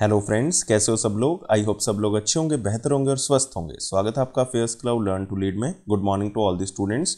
hello friends कैसे हो सब लोग आई होप सब लोग अच्छे होंगे बेहतर होंगे और स्वस्थ होंगे स्वागत है आपका affairs cloud learn to lead में good morning to all the students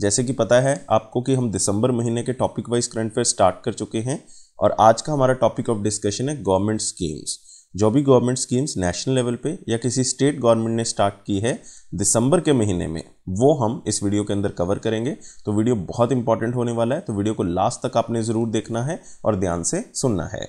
जैसे कि पता है आपको कि हम दिसंबर महीने के topic wise current affair start कर चुके हैं और आज का हमारा टॉपिक ऑफ डिस्कशन है गवर्नमेंट स्कीम्स जो भी गवर्नमेंट स्कीम्स नेशनल लेवल पे या किसी स्टेट गवर्नमेंट ने स्टार्ट की है दिसंबर के महीने में वो हम इस वीडियो के अंदर कवर करेंगे तो वीडियो बहुत इंपॉर्टेंट होने वाला है तो वीडियो को लास्ट तक आपने ज़रूर देखना है और ध्यान से सुनना है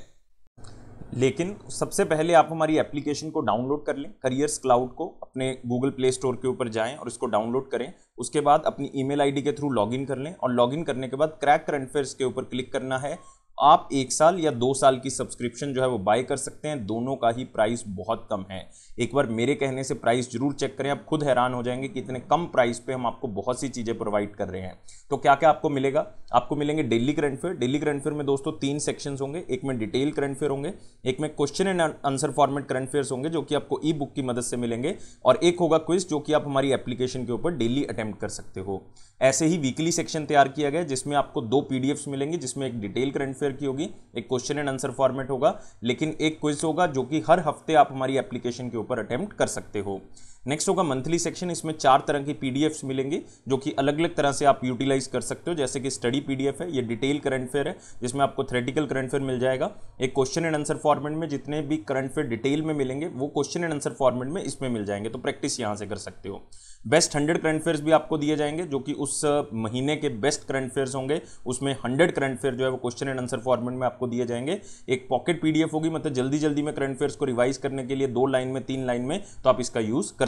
लेकिन सबसे पहले आप हमारी एप्लीकेशन को डाउनलोड कर लें करियर्स क्लाउड को अपने गूगल प्ले स्टोर के ऊपर जाएं और इसको डाउनलोड करें उसके बाद अपनी ईमेल आईडी के थ्रू लॉगिन कर लें और लॉगिन करने के बाद क्रैक करंट फेयर्स के ऊपर क्लिक करना है आप एक साल या दो साल की सब्सक्रिप्शन जो है वो बाय कर सकते हैं दोनों का ही प्राइस बहुत कम है एक बार मेरे कहने से प्राइस जरूर चेक करें आप खुद हैरान हो जाएंगे कि इतने कम प्राइस पे हम आपको बहुत सी चीज़ें प्रोवाइड कर रहे हैं तो क्या क्या आपको मिलेगा आपको मिलेंगे daily current affair daily current affair में दोस्तों तीन सेक्शन होंगे एक में डिटेल करंट फेयर होंगे एक में question and answer format current affair होंगे जो कि आपको ई बुक की मदद से मिलेंगे और एक होगा क्विज जो कि आप हमारी एप्लीकेशन के ऊपर डेली अटैम्प्ट कर सकते हो ऐसे ही वीकली सेक्शन तैयार किया गया जिसमें आपको दो पी मिलेंगे जिसमें एक डिटेल करंट फेयर की होगी एक क्वेश्चन एंड आंसर फॉर्मेट होगा लेकिन एक क्विज होगा जो कि हर हफ्ते आप हमारी एप्लीकेशन के ऊपर ऊपर अटैम्प्ट कर सकते हो नेक्स्ट होगा मंथली सेक्शन इसमें चार तरह की पीडीएफ्स मिलेंगी जो कि अलग अलग तरह से आप यूटिलाइज कर सकते हो जैसे कि स्टडी पीडीएफ है ये डिटेल करंट अफेयर है जिसमें आपको थ्रेटिकल करंट अफेयर मिल जाएगा एक क्वेश्चन एंड आंसर फॉर्मेट में जितने भी करंट अफेयर डिटेल में मिलेंगे वो क्वेश्चन एंड आंसर फॉर्मेट में इसमें मिल जाएंगे तो प्रैक्टिस यहाँ से कर सकते हो बेस्ट हंड्रेड करंट अफेयर्स भी आपको दिए जाएंगे जो कि उस महीने के बेस्ट करंट फेयर होंगे उसमें हंड्रेड करंट अफेयर जो है वो क्वेश्चन एंड आंसर फॉर्मेट में आपको दिए जाएंगे एक पॉकेट पीडीएफ होगी मतलब जल्दी जल्दी में करंट अफेयर्स को रिवाइज करने के लिए दो लाइन में तीन लाइन में तो आप इसका यूज़ कर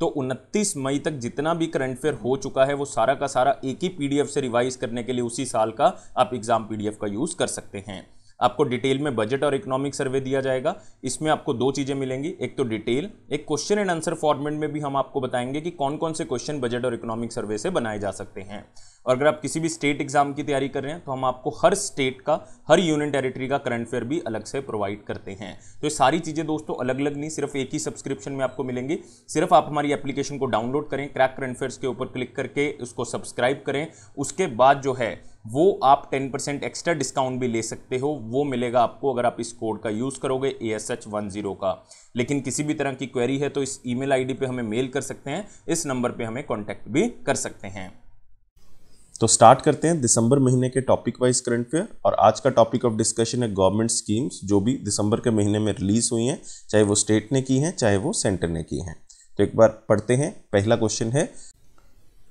तो 29 मई तक जितना भी करंट फेयर हो चुका है वो सारा का सारा एक ही पीडीएफ से रिवाइज करने के लिए उसी साल का आप एग्जाम पीडीएफ का यूज़ कर सकते हैं आपको डिटेल में बजट और इकोनॉमिक सर्वे दिया जाएगा इसमें आपको दो चीज़ें मिलेंगी एक तो डिटेल एक क्वेश्चन एंड आंसर फॉर्मेट में भी हम आपको बताएंगे कि कौन कौन से क्वेश्चन बजट और इकोनॉमिक सर्वे से बनाए जा सकते हैं और अगर आप किसी भी स्टेट एग्जाम की तैयारी कर रहे हैं तो हम आपको हर स्टेट का हर यूनियन टेरिटरी का करंट अफेयर भी अलग से प्रोवाइड करते हैं तो ये सारी चीज़ें दोस्तों अलग अलग नहीं सिर्फ एक ही सब्सक्रिप्शन में आपको मिलेंगी सिर्फ आप हमारी एप्लीकेशन को डाउनलोड करें क्रैक करंट अफेयर्स के ऊपर क्लिक करके उसको सब्सक्राइब करें उसके बाद जो है वो आप 10 परसेंट एक्स्ट्रा डिस्काउंट भी ले सकते हो वो मिलेगा आपको अगर आप इस कोड का यूज़ करोगे A S H one zero का लेकिन किसी भी तरह की क्वेरी है तो इस ईमेल आईडी पे हमें मेल कर सकते हैं इस नंबर पे हमें कांटेक्ट भी कर सकते हैं तो स्टार्ट करते हैं दिसंबर महीने के टॉपिक वाइज करंट अफेयर और आज का टॉपिक ऑफ डिस्कशन है गवर्नमेंट स्कीम्स जो भी दिसंबर के महीने में रिलीज हुई हैं चाहे वो स्टेट ने की हैं चाहे वो सेंटर ने की हैं तो एक बार पढ़ते हैं पहला क्वेश्चन है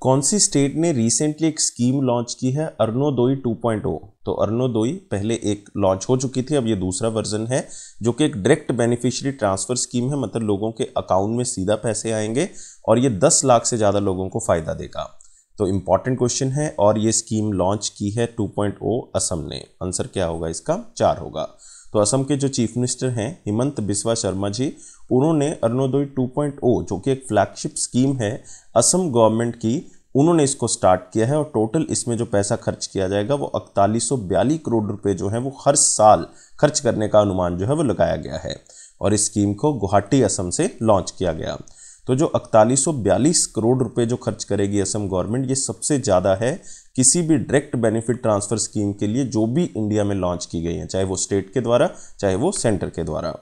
कौन सी स्टेट ने रिसेंटली एक स्कीम लॉन्च की है अर्नोदोई 2.0 तो अर्नोदोई पहले एक लॉन्च हो चुकी थी अब ये दूसरा वर्जन है जो कि एक डायरेक्ट बेनिफिशियरी ट्रांसफ़र स्कीम है मतलब लोगों के अकाउंट में सीधा पैसे आएंगे और ये 10 लाख से ज़्यादा लोगों को फ़ायदा देगा तो इम्पॉर्टेंट क्वेश्चन है और ये स्कीम लॉन्च की है 2.0 असम ने आंसर क्या होगा इसका चार होगा तो असम के जो चीफ मिनिस्टर हैं हिमंत बिस्वा शर्मा जी उन्होंने अरुणोदय 2.0 जो कि एक फ्लैगशिप स्कीम है असम गवर्नमेंट की उन्होंने इसको स्टार्ट किया है और टोटल इसमें जो पैसा खर्च किया जाएगा वो अकतालीस करोड़ रुपये जो है वो हर साल खर्च करने का अनुमान जो है वो लगाया गया है और इस स्कीम को गुवाहाटी असम से लॉन्च किया गया तो जो इकतालीस करोड़ रुपए जो खर्च करेगी असम गवर्नमेंट ये सबसे ज़्यादा है किसी भी डायरेक्ट बेनिफिट ट्रांसफ़र स्कीम के लिए जो भी इंडिया में लॉन्च की गई है चाहे वो स्टेट के द्वारा चाहे वो सेंटर के द्वारा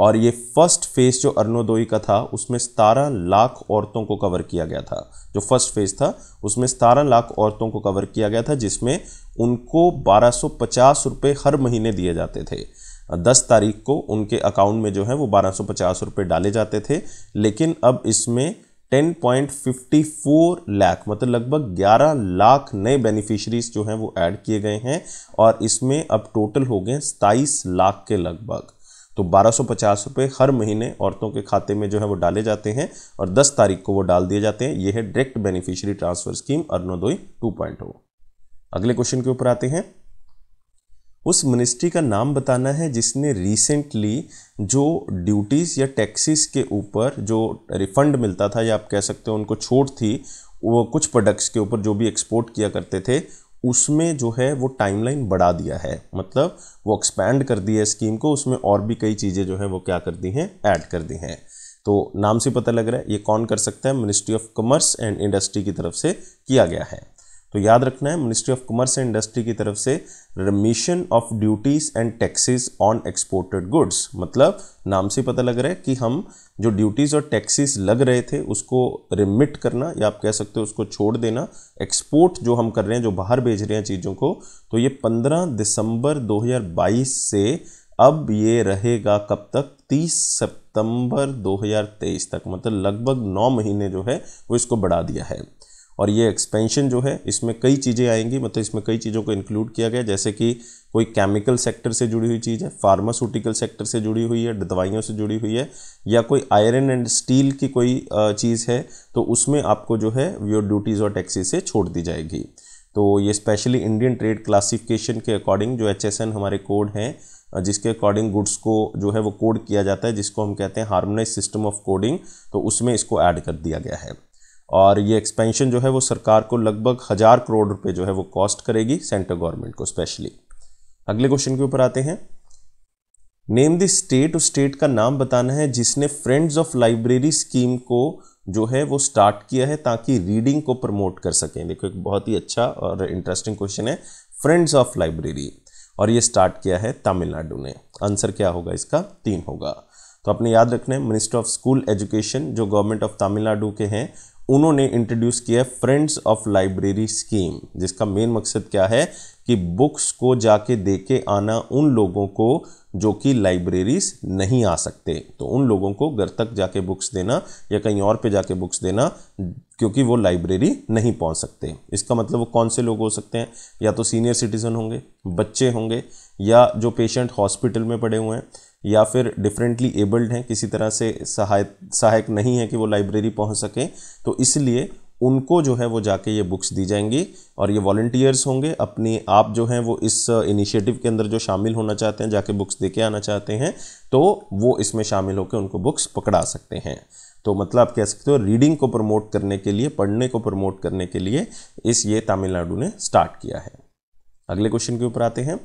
और ये फर्स्ट फेज जो अर्नोदोई का था उसमें सतारह लाख औरतों को कवर किया गया था जो फर्स्ट फेज था उसमें सतारह लाख औरतों को कवर किया गया था जिसमें उनको बारह सौ पचास हर महीने दिए जाते थे दस तारीख को उनके अकाउंट में जो है वो बारह सौ पचास रुपये डाले जाते थे लेकिन अब इसमें ten point fifty four lakh मतलब लगभग ग्यारह लाख नए बेनिफिशरीज जो हैं वो ऐड किए गए हैं और इसमें अब टोटल हो गए सताईस लाख के लगभग तो बारह सौ पचास रुपये हर महीने औरतों के खाते में जो है वो डाले जाते हैं और दस तारीख को वो डाल दिए जाते हैं ये है direct beneficiary transfer scheme Arunodoi two point अगले क्वेश्चन के ऊपर आते हैं उस मिनिस्ट्री का नाम बताना है जिसने रिसेंटली जो ड्यूटीज़ या टैक्सेस के ऊपर जो रिफ़ंड मिलता था या आप कह सकते हो उनको छूट थी वो कुछ प्रोडक्ट्स के ऊपर जो भी एक्सपोर्ट किया करते थे उसमें जो है वो टाइमलाइन बढ़ा दिया है मतलब वो एक्सपैंड कर दी है स्कीम को उसमें और भी कई चीज़ें जो है वो क्या कर दी हैं ऐड कर दी हैं तो नाम से पता लग रहा है ये कौन कर सकता है ministry of commerce and industry की तरफ से किया गया है तो याद रखना है ministry of commerce and industry की तरफ से remission of duties and taxes on exported goods मतलब नाम से पता लग रहा है कि हम जो ड्यूटीज़ और टैक्सेस लग रहे थे उसको रिमिट करना या आप कह सकते हो उसको छोड़ देना एक्सपोर्ट जो हम कर रहे हैं जो बाहर भेज रहे हैं चीज़ों को तो ये 15 दिसंबर 2022 से अब ये रहेगा कब तक 30 सितंबर 2023 तक मतलब लगभग नौ महीने जो है वो इसको बढ़ा दिया है और ये एक्सपेंशन जो है इसमें कई चीज़ें आएंगी मतलब इसमें कई चीज़ों को इंक्लूड किया गया जैसे कि कोई केमिकल सेक्टर से जुड़ी हुई चीज़ है फार्मास्यूटिकल सेक्टर से जुड़ी हुई है दवाइयों से जुड़ी हुई है या कोई आयरन एंड स्टील की कोई चीज़ है तो उसमें आपको जो है योर ड्यूटीज़ और टैक्सी से छोड़ दी जाएगी तो ये स्पेशली इंडियन ट्रेड क्लासिफिकेशन के अकॉर्डिंग जो एच हमारे कोड हैं जिसके अकॉर्डिंग गुड्स को जो है वो कोड किया जाता है जिसको हम कहते हैं हार्मोनाइज सिस्टम ऑफ कोडिंग तो उसमें इसको ऐड कर दिया गया है और ये एक्सपेंशन जो है वो सरकार को लगभग हज़ार करोड़ रुपए जो है वो कॉस्ट करेगी सेंट्रल गवर्नमेंट को स्पेशली अगले क्वेश्चन के ऊपर आते हैं नेम द स्टेट उस स्टेट का नाम बताना है जिसने फ्रेंड्स ऑफ लाइब्रेरी स्कीम को जो है वो स्टार्ट किया है ताकि रीडिंग को प्रमोट कर सकें देखो एक बहुत ही अच्छा और इंटरेस्टिंग क्वेश्चन है फ्रेंड्स ऑफ लाइब्रेरी और ये स्टार्ट किया है तमिलनाडु ने आंसर क्या होगा इसका तीन होगा तो आपने याद रखना है मिनिस्टर ऑफ स्कूल एजुकेशन जो गवर्नमेंट ऑफ तमिलनाडु के हैं उन्होंने इंट्रोड्यूस किया फ्रेंड्स ऑफ लाइब्रेरी स्कीम जिसका मेन मकसद क्या है कि बुक्स को जाके दे के आना उन लोगों को जो कि लाइब्रेरीज नहीं आ सकते तो उन लोगों को घर तक जाके बुक्स देना या कहीं और पे जाके बुक्स देना क्योंकि वो लाइब्रेरी नहीं पहुंच सकते इसका मतलब वो कौन से लोग हो सकते हैं या तो सीनियर सिटीज़न होंगे बच्चे होंगे या जो पेशेंट हॉस्पिटल में पड़े हुए हैं या फिर डिफरेंटली एबल्ड हैं किसी तरह से सहायक सहायक नहीं है कि वो लाइब्रेरी पहुंच सकें तो इसलिए उनको जो है वो जाके ये बुक्स दी जाएंगी और ये वॉल्टियर्स होंगे अपनी आप जो हैं वो इस इनिशिएटिव के अंदर जो शामिल होना चाहते हैं जाके बुक्स दे के आना चाहते हैं तो वो इसमें शामिल होकर उनको बुक्स पकड़ा सकते हैं तो मतलब आप कह सकते हो रीडिंग को प्रमोट करने के लिए पढ़ने को प्रमोट करने के लिए इस ये तमिलनाडु ने स्टार्ट किया है अगले क्वेश्चन के ऊपर आते हैं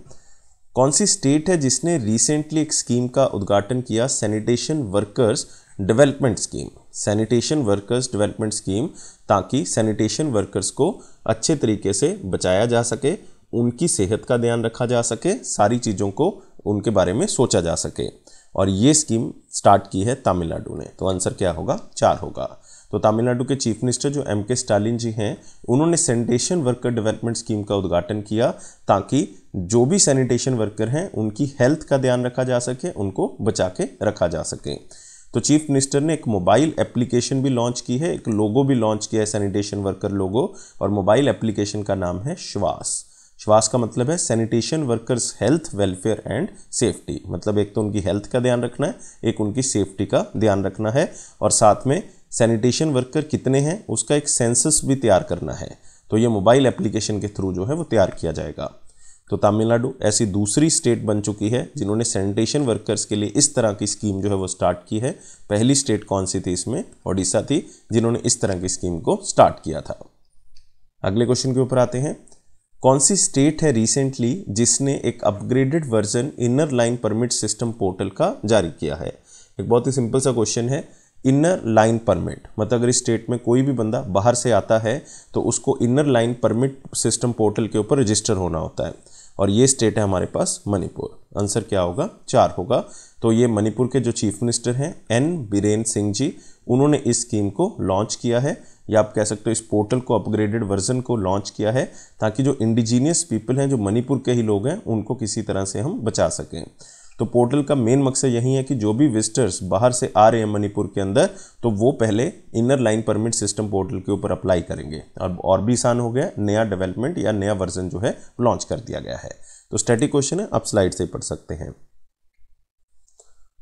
कौन सी स्टेट है जिसने रिसेंटली एक स्कीम का उद्घाटन किया sanitation workers development scheme sanitation workers development scheme ताकि सैनिटेशन वर्कर्स को अच्छे तरीके से बचाया जा सके उनकी सेहत का ध्यान रखा जा सके सारी चीज़ों को उनके बारे में सोचा जा सके और ये स्कीम स्टार्ट की है तमिलनाडु ने तो आंसर क्या होगा चार होगा तो तमिलनाडु के चीफ मिनिस्टर जो एम के स्टालिन जी हैं उन्होंने सैनिटेशन वर्कर डेवलपमेंट स्कीम का उद्घाटन किया ताकि जो भी सैनिटेशन वर्कर हैं उनकी हेल्थ का ध्यान रखा जा सके उनको बचा के रखा जा सके तो चीफ मिनिस्टर ने एक मोबाइल एप्लीकेशन भी लॉन्च की है एक लोगो भी लॉन्च किया है सैनिटेशन वर्कर लोगो और मोबाइल एप्लीकेशन का नाम है श्वास श्वास का मतलब है sanitation workers health welfare and safety मतलब एक तो उनकी हेल्थ का ध्यान रखना है एक उनकी सेफ्टी का ध्यान रखना है और साथ में सैनिटेशन वर्कर कितने हैं उसका एक सेंसस भी तैयार करना है तो ये मोबाइल एप्लीकेशन के थ्रू जो है वो तैयार किया जाएगा तो तमिलनाडु ऐसी दूसरी स्टेट बन चुकी है जिन्होंने सैनिटेशन वर्कर्स के लिए इस तरह की स्कीम जो है वो स्टार्ट की है पहली स्टेट कौन सी थी इसमें ओडिशा थी जिन्होंने इस तरह की स्कीम को स्टार्ट किया था अगले क्वेश्चन के ऊपर आते हैं कौन सी स्टेट है रिसेंटली जिसने एक upgraded version inner line permit system portal का जारी किया है एक बहुत ही सिंपल सा क्वेश्चन है इनर लाइन परमिट मतलब अगर इस स्टेट में कोई भी बंदा बाहर से आता है तो उसको inner line permit system portal के ऊपर रजिस्टर होना होता है और ये स्टेट है हमारे पास मणिपुर आंसर क्या होगा चार होगा तो ये मणिपुर के जो चीफ मिनिस्टर हैं एन बीरेन सिंह जी उन्होंने इस स्कीम को लॉन्च किया है या आप कह सकते हो इस पोर्टल को अपग्रेडेड वर्जन को लॉन्च किया है ताकि जो इंडिजीनियस पीपल हैं जो मणिपुर के ही लोग हैं उनको किसी तरह से हम बचा सकें तो पोर्टल का मेन मकसद यही है कि जो भी विजिटर्स बाहर से आ रहे हैं मणिपुर के अंदर तो वो पहले inner line permit system portal के ऊपर अप्लाई करेंगे और और भी आसान हो गया नया डेवलपमेंट या नया वर्जन जो है लॉन्च कर दिया गया है तो स्टैटिक क्वेश्चन है आप स्लाइड से पढ़ सकते हैं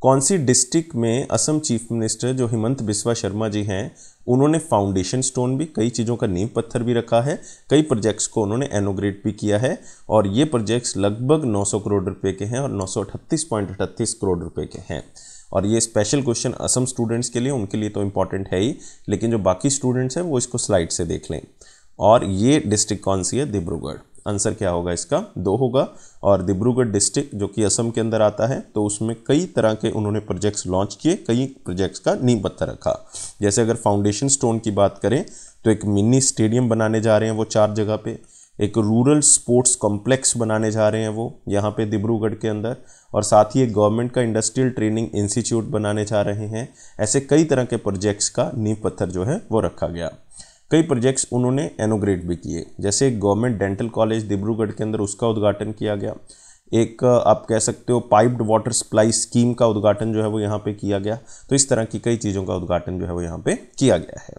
कौन सी डिस्ट्रिक्ट में असम चीफ मिनिस्टर जो हिमंत बिस्वा शर्मा जी हैं उन्होंने फाउंडेशन स्टोन भी कई चीज़ों का नींव पत्थर भी रखा है कई प्रोजेक्ट्स को उन्होंने एनोग्रेट भी किया है और ये प्रोजेक्ट्स लगभग 900 करोड़ रुपए के हैं और नौ करोड़ रुपए के हैं और ये स्पेशल क्वेश्चन असम स्टूडेंट्स के लिए उनके लिए तो इम्पॉर्टेंट है ही लेकिन जो बाकी स्टूडेंट्स हैं वो इसको स्लाइड से देख लें और ये डिस्ट्रिक्ट कौन सी है डिब्रूगढ़ आंसर क्या होगा इसका दो होगा और डिब्रूगढ़ डिस्ट्रिक्ट जो कि असम के अंदर आता है तो उसमें कई तरह के उन्होंने प्रोजेक्ट्स लॉन्च किए कई प्रोजेक्ट्स का नींव पत्थर रखा जैसे अगर फाउंडेशन स्टोन की बात करें तो एक मिनी स्टेडियम बनाने जा रहे हैं वो चार जगह पे एक रूरल स्पोर्ट्स कॉम्प्लेक्स बनाने जा रहे हैं वो यहाँ पे डिब्रूगढ़ के अंदर और साथ ही एक गवर्नमेंट का इंडस्ट्रियल ट्रेनिंग इंस्टीट्यूट बनाने जा रहे हैं ऐसे कई तरह के प्रोजेक्ट्स का नींव पत्थर जो है वो रखा गया कई प्रोजेक्ट्स उन्होंने एनोग्रेट भी किए जैसे गवर्नमेंट डेंटल कॉलेज डिब्रूगढ़ के अंदर उसका उद्घाटन किया गया एक आप कह सकते हो पाइप्ड वाटर सप्लाई स्कीम का उद्घाटन जो है वो यहाँ पे किया गया तो इस तरह की कई चीज़ों का उद्घाटन जो है वो यहाँ पे किया गया है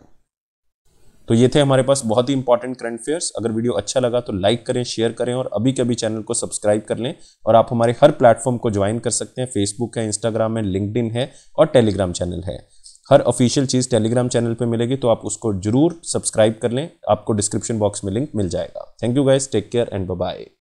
तो ये थे हमारे पास बहुत ही इंपॉर्टेंट करंट अफेयर्स अगर वीडियो अच्छा लगा तो लाइक करें शेयर करें और अभी के अभी चैनल को सब्सक्राइब कर लें और आप हमारे हर प्लेटफॉर्म को ज्वाइन कर सकते हैं फेसबुक है इंस्टाग्राम है लिंकड है और टेलीग्राम चैनल है हर ऑफिशियल चीज़ टेलीग्राम चैनल पे मिलेगी तो आप उसको जरूर सब्सक्राइब कर लें आपको डिस्क्रिप्शन बॉक्स में लिंक मिल जाएगा thank you guys take care and bye